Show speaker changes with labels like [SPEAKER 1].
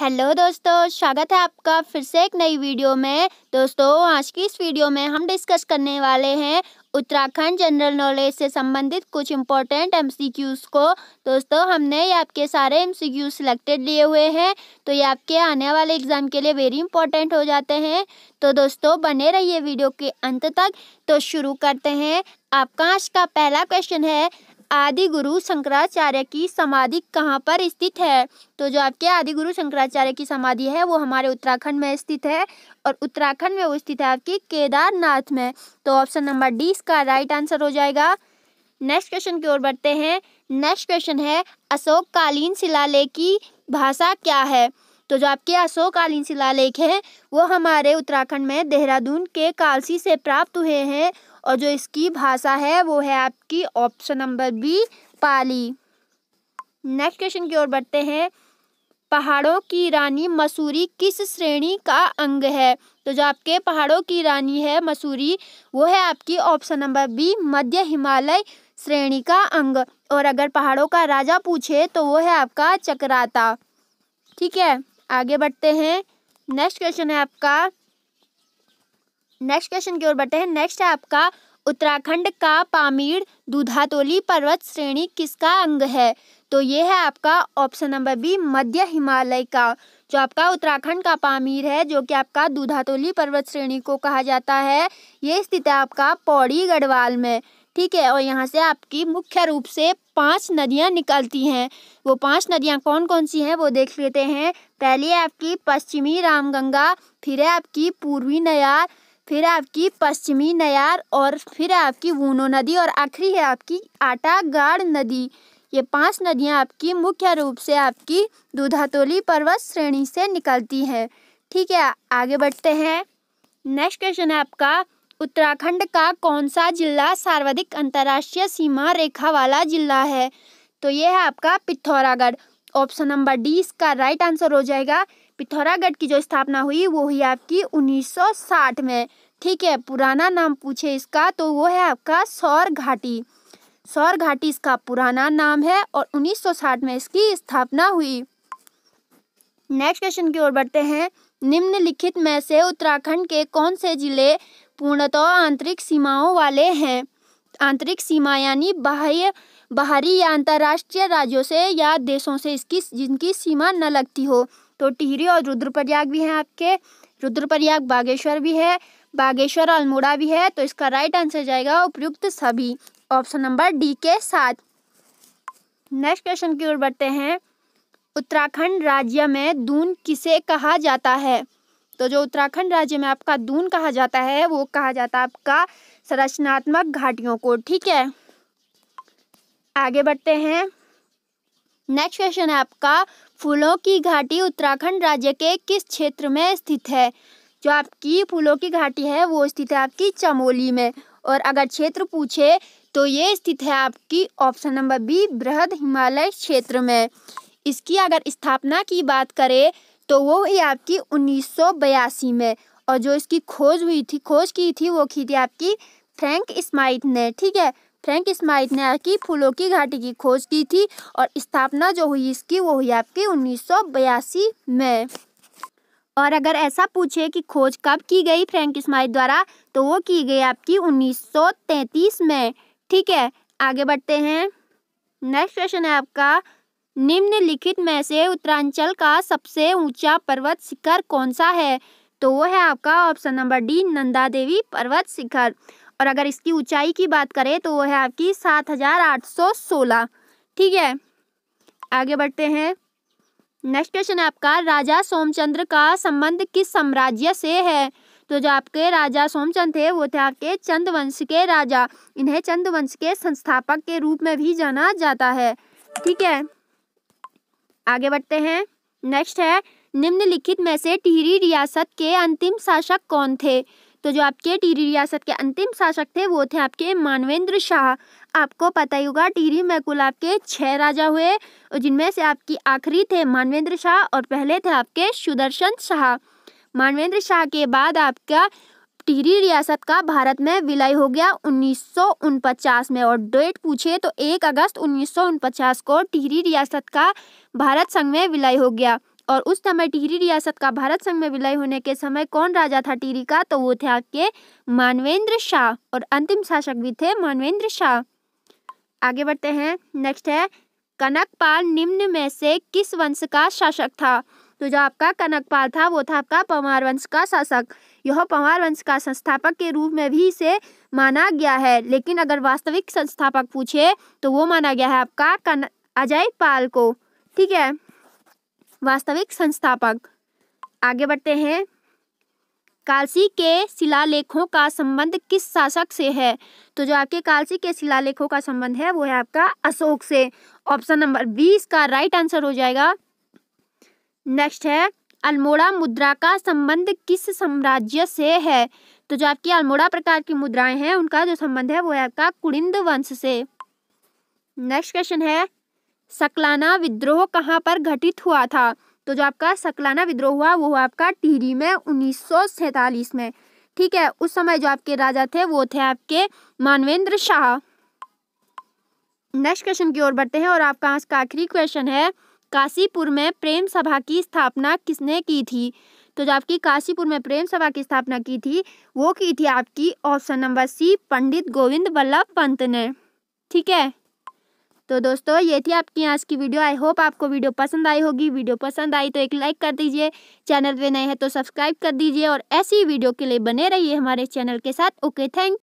[SPEAKER 1] hello दोस्तों स्वागत है आपका फिर से एक नई वीडियो में दोस्तों आज की इस वीडियो में हम डिस्कस करने वाले हैं उत्तराखंड जनरल नॉलेज से संबंधित कुछ इम्पोर्टेंट एमसीक्यूज को दोस्तों हमने ये आपके सारे क्यू सिलेक्टेड लिए हुए हैं तो ये आपके आने वाले एग्ज़ाम के लिए वेरी इंपॉर्टेंट हो जाते हैं तो दोस्तों बने रहिए वीडियो के अंत तक तो शुरू करते हैं आपका आज का पहला क्वेश्चन है आदि गुरु शंकराचार्य की समाधि कहाँ पर स्थित है तो जो आपके आदि गुरु शंकराचार्य की समाधि है वो हमारे उत्तराखंड में स्थित है और उत्तराखंड में वो स्थित है आपकी केदारनाथ में तो ऑप्शन नंबर डी इसका राइट आंसर हो जाएगा नेक्स्ट क्वेश्चन की ओर बढ़ते हैं नेक्स्ट क्वेश्चन है अशोक कालीन शिलालेख की भाषा क्या है तो जो आपके अशोककालीन शिलालेख हैं वो हमारे उत्तराखंड में देहरादून के कालसी से प्राप्त हुए हैं और जो इसकी भाषा है वो है आपकी option number B Pali next question की ओर बढ़ते हैं पहाड़ों की रानी मसूरी किस श्रेणी का अंग है तो जो आपके पहाड़ों की रानी है मसूरी वो है आपकी ऑप्शन नंबर बी मध्य हिमालय श्रेणी का अंग और अगर पहाड़ों का राजा पूछे तो वो है आपका चक्राता ठीक है आगे बढ़ते हैं नेक्स्ट क्वेश्चन है आपका नेक्स्ट क्वेश्चन की ओर बढ़ते हैं नेक्स्ट है आपका उत्तराखंड का पामीर दुधातोली पर्वत श्रेणी किसका अंग है तो ये है आपका ऑप्शन नंबर बी मध्य हिमालय का जो आपका उत्तराखंड का पामीर है जो कि आपका दुधातोली पर्वत श्रेणी को कहा जाता है ये स्थित है आपका पौड़ी गढ़वाल में ठीक है और यहाँ से आपकी मुख्य रूप से पांच नदियाँ निकलती हैं वो पांच नदियाँ कौन कौन सी हैं वो देख लेते हैं पहली है आपकी पश्चिमी रामगंगा फिर है आपकी पूर्वी नयार फिर आपकी पश्चिमी नयार और फिर आपकी वूनो नदी और आखिरी है आपकी आटागाड़ नदी ये पांच नदियाँ आपकी मुख्य रूप से आपकी दूधातोली पर्वत श्रेणी से निकलती है ठीक है आगे बढ़ते हैं नेक्स्ट क्वेश्चन है आपका उत्तराखंड का कौन सा जिला सर्वाधिक अंतर्राष्ट्रीय सीमा रेखा वाला जिला है तो ये है आपका पिथौरागढ़ ऑप्शन नंबर डी इसका राइट आंसर हो जाएगा पिथौरागढ़ की जो स्थापना हुई वो हुई आपकी 1960 में ठीक है पुराना नाम पूछे इसका तो वो है आपका सौर घाटी सौर घाटी इसका पुराना नाम है और 1960 में इसकी स्थापना हुई नेक्स्ट क्वेश्चन की ओर बढ़ते हैं निम्नलिखित में से उत्तराखंड के कौन से जिले पूर्णतः आंतरिक सीमाओं वाले हैं आंतरिक सीमा यानी बाह्य बाहरी या अंतर्राष्ट्रीय राज्यों से या देशों से इसकी जिनकी सीमा न लगती हो तो टिहरी और रुद्रप्रयाग भी हैं आपके रुद्रप्रयाग बागेश्वर भी है बागेश्वर अल्मोड़ा भी है तो इसका राइट आंसर जाएगा उपयुक्त सभी ऑप्शन नंबर डी के साथ नेक्स्ट क्वेश्चन की ओर बढ़ते हैं उत्तराखंड राज्य में दून किसे कहा जाता है तो जो उत्तराखंड राज्य में आपका दून कहा जाता है वो कहा जाता है आपका संरचनात्मक घाटियों को ठीक है आगे बढ़ते हैं नेक्स्ट क्वेश्चन है आपका फूलों की घाटी उत्तराखंड राज्य के किस क्षेत्र में स्थित है जो आपकी फूलों की घाटी है वो स्थित है आपकी चमोली में और अगर क्षेत्र पूछे तो ये स्थित है आपकी ऑप्शन नंबर बी बृहद हिमालय क्षेत्र में इसकी अगर स्थापना की बात करें तो वो हुई आपकी उन्नीस में और जो इसकी खोज हुई थी खोज की थी वो की थी आपकी फ्रैंक स्माइट ने ठीक है फ्रैंक स्माइट ने की फूलों की घाटी की खोज की थी और स्थापना जो हुई इसकी वो हुई आपकी उन्नीस में और अगर ऐसा पूछे कि खोज कब की गई फ्रैंक स्माइट द्वारा तो वो की गई आपकी 1933 में ठीक है आगे बढ़ते हैं नेक्स्ट क्वेश्चन है आपका निम्नलिखित में से उत्तरांचल का सबसे ऊंचा पर्वत शिखर कौन सा है तो वो है आपका option number D Nanda Devi पर्वत शिखर और अगर इसकी ऊंचाई की बात करें तो वो है आपकी सात हज़ार आठ सौ सोलह ठीक है आगे बढ़ते हैं नेक्स्ट क्वेश्चन है आपका राजा सोमचंद्र का संबंध किस साम्राज्य से है तो जो आपके राजा सोमचंद थे वो थे आपके चंद वंश के राजा इन्हें चंद वंश के संस्थापक के रूप में भी जाना जाता है ठीक है आगे बढ़ते हैं नेक्स्ट है निम्नलिखित में से टिहरी रियासत के अंतिम शासक कौन थे तो जो आपके टिहरी रियासत के अंतिम शासक थे वो थे आपके मानवेंद्र शाह आपको पता ही होगा टिहरी में कुल आपके छः राजा हुए और जिनमें से आपकी आखिरी थे मानवेंद्र शाह और पहले थे आपके सुदर्शन शाह मानवेंद्र शाह के बाद आपका टिहरी रियासत का भारत में विलय हो गया उन्नीस में और डेट पूछे तो 1 अगस्त उन्नीस को टिहरी रियासत का भारत संघ में विलय हो गया और उस समय टिहरी रियासत का भारत संघ में विलय होने के समय कौन राजा था टिहरी का तो वो थे आपके मानवेंद्र शाह और अंतिम शासक भी थे मानवेंद्र शाह आगे बढ़ते हैं नेक्स्ट है कनकपाल निम्न में से किस वंश का शासक था तो जो आपका कनकपाल था वो था आपका पंवार वंश का शासक यह पंवार वंश का संस्थापक के रूप में भी इसे माना गया है लेकिन अगर वास्तविक संस्थापक पूछे तो वो माना गया है आपका कन अजय पाल को ठीक है वास्तविक संस्थापक आगे बढ़ते हैं कालसी के शिलालेखों का संबंध किस शासक से है तो जो आपके कालसी के शिलालेखों का संबंध है वो है आपका अशोक से ऑप्शन नंबर बीस का राइट आंसर हो जाएगा नेक्स्ट है अल्मोड़ा मुद्रा का संबंध किस साम्राज्य से है तो जो आपकी अल्मोड़ा प्रकार की मुद्राएं हैं उनका जो संबंध है वो है आपका कुड़िंद वंश से नेक्स्ट क्वेश्चन है सकलाना विद्रोह कहाँ पर घटित हुआ था तो जो आपका सकलाना विद्रोह हुआ वो हुआ आपका टिहरी में उन्नीस में ठीक है उस समय जो आपके राजा थे वो थे आपके मानवेंद्र शाह नेक्स्ट क्वेश्चन की ओर बढ़ते हैं और आपका आज का आखिरी क्वेश्चन है काशीपुर में प्रेम सभा की स्थापना किसने की थी तो जो आपकी काशीपुर में प्रेम सभा की स्थापना की थी वो की थी आपकी option number C Pandit Govind Vallabh Pant ने ठीक है तो दोस्तों ये थी आपकी आज की वीडियो आई होप आपको वीडियो पसंद आई होगी वीडियो पसंद आई तो एक लाइक कर दीजिए चैनल पे नए हैं तो सब्सक्राइब कर दीजिए और ऐसी वीडियो के लिए बने रहिए हमारे चैनल के साथ ओके थैंक